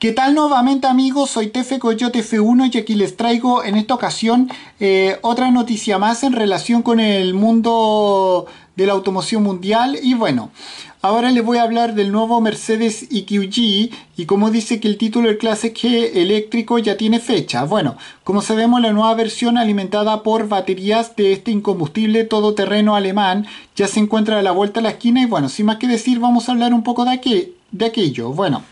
¿Qué tal nuevamente amigos? Soy Tefe Coyote F1 y aquí les traigo en esta ocasión eh, otra noticia más en relación con el mundo de la automoción mundial y bueno, ahora les voy a hablar del nuevo Mercedes EQG y como dice que el título del Clase G eléctrico ya tiene fecha. Bueno, como sabemos la nueva versión alimentada por baterías de este incombustible todoterreno alemán ya se encuentra a la vuelta de la esquina y bueno, sin más que decir vamos a hablar un poco de, aquí de aquello. Bueno.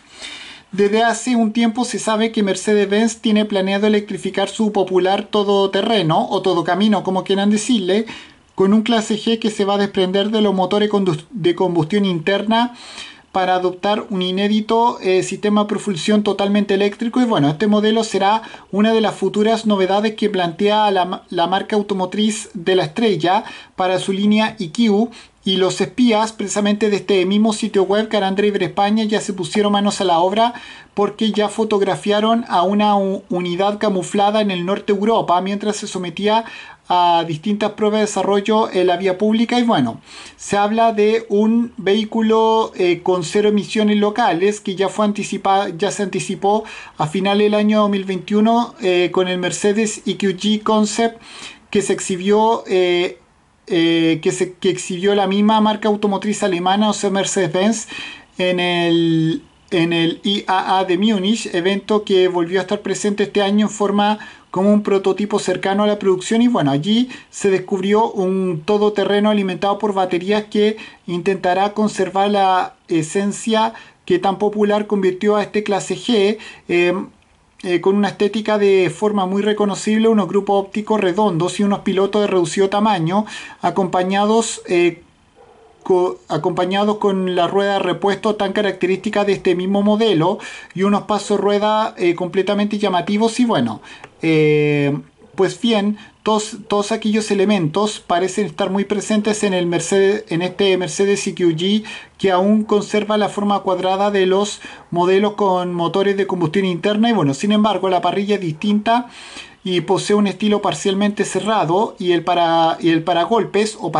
Desde hace un tiempo se sabe que Mercedes-Benz tiene planeado electrificar su popular todoterreno o todocamino, como quieran decirle, con un clase G que se va a desprender de los motores de combustión interna para adoptar un inédito eh, sistema de propulsión totalmente eléctrico y bueno, este modelo será una de las futuras novedades que plantea la, la marca automotriz de la estrella para su línea IQ y los espías, precisamente de este mismo sitio web, Carandraver España, ya se pusieron manos a la obra porque ya fotografiaron a una unidad camuflada en el norte de Europa mientras se sometía a distintas pruebas de desarrollo en la vía pública y bueno, se habla de un vehículo eh, con cero emisiones locales que ya, fue ya se anticipó a final del año 2021 eh, con el Mercedes EQG Concept que se exhibió eh, eh, que, exhibió la misma marca automotriz alemana, o sea, Mercedes-Benz, en el, en el IAA de Múnich, evento que volvió a estar presente este año en forma como un prototipo cercano a la producción y bueno, allí se descubrió un todoterreno alimentado por baterías que intentará conservar la esencia que tan popular convirtió a este clase G. Eh, eh, con una estética de forma muy reconocible, unos grupos ópticos redondos y unos pilotos de reducido tamaño, acompañados, eh, con la rueda de repuesto tan característica de este mismo modelo y unos pasos rueda eh, completamente llamativos y bueno pues bien, todos, aquellos elementos parecen estar muy presentes en, el Mercedes, en este Mercedes EQG que aún conserva la forma cuadrada de los modelos con motores de combustión interna y bueno, sin embargo la parrilla es distinta y posee un estilo parcialmente cerrado y el, para, y el paragolpes o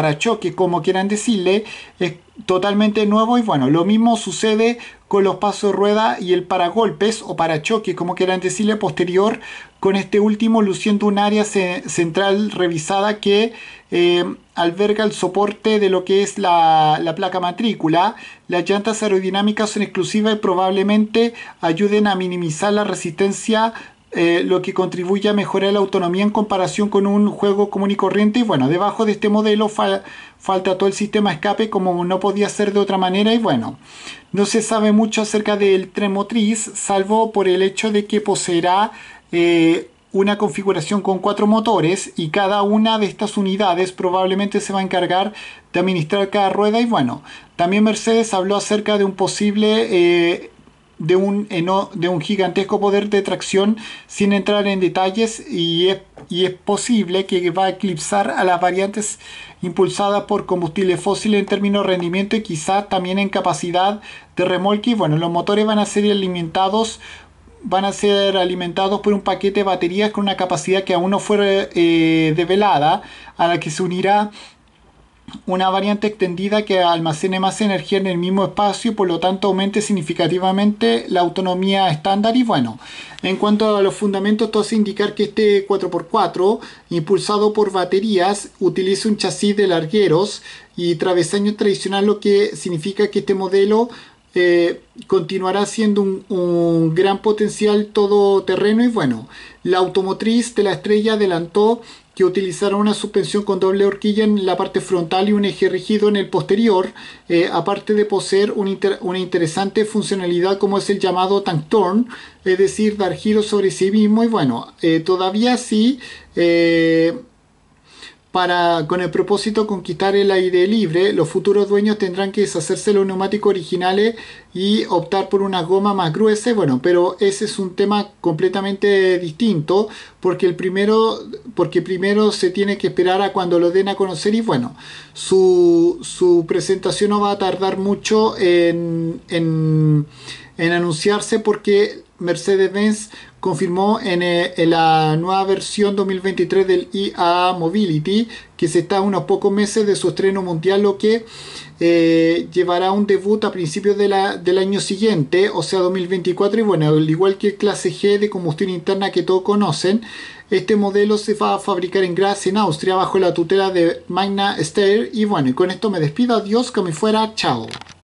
como quieran decirle, es totalmente nuevo y bueno, lo mismo sucede con los pasos de rueda y el paragolpes o parachoque, como quieran decirle, posterior, con este último luciendo un área central revisada que eh, alberga el soporte de lo que es la, la, placa matrícula. Las llantas aerodinámicas son exclusivas y probablemente ayuden a minimizar la resistencia eh, lo que contribuye a mejorar la autonomía en comparación con un juego común y corriente. Y bueno, debajo de este modelo falta todo el sistema escape como no podía ser de otra manera. Y bueno, no se sabe mucho acerca del tren motriz, salvo por el hecho de que poseerá eh, una configuración con cuatro motores y cada una de estas unidades probablemente se va a encargar de administrar cada rueda. Y bueno, también Mercedes habló acerca de un posible... Eh, de un, de un gigantesco poder de tracción sin entrar en detalles y es, y es posible que va a eclipsar a las variantes impulsadas por combustible fósiles en términos de rendimiento y quizás también en capacidad de remolque. Bueno, los motores van a ser alimentados van a ser alimentados por un paquete de baterías con una capacidad que aún no fue eh, develada, a la que se unirá una variante extendida que almacene más energía en el mismo espacio y por lo tanto aumente significativamente la autonomía estándar y bueno en cuanto a los fundamentos se indicar que este 4x4 impulsado por baterías utiliza un chasis de largueros y travesaño tradicional lo que significa que este modelo eh, continuará siendo un, un, gran potencial todoterreno y bueno, la automotriz de la estrella adelantó que utilizaron una suspensión con doble horquilla en la parte frontal y un eje rígido en el posterior, eh, aparte de poseer una interesante funcionalidad como es el llamado tank turn, es decir, dar giro sobre sí mismo y bueno, eh, todavía sí... Eh, con el propósito de conquistar el aire libre, los futuros dueños tendrán que deshacerse de los neumáticos originales y optar por una goma más gruesa. Bueno, pero ese es un tema completamente distinto porque, el primero, se tiene que esperar a cuando lo den a conocer y bueno, su, presentación no va a tardar mucho en anunciarse porque Mercedes-Benz confirmó eh, en, la nueva versión 2023 del IAA Mobility que se está a unos pocos meses de su estreno mundial, lo que eh, llevará un debut a principios del año siguiente, o sea 2024, y bueno, al igual que clase G de combustión interna que todos conocen, este modelo se va a fabricar en Graz, en Austria, bajo la tutela de Magna Steyr, y bueno, y con esto me despido, adiós, que me fuera, chao.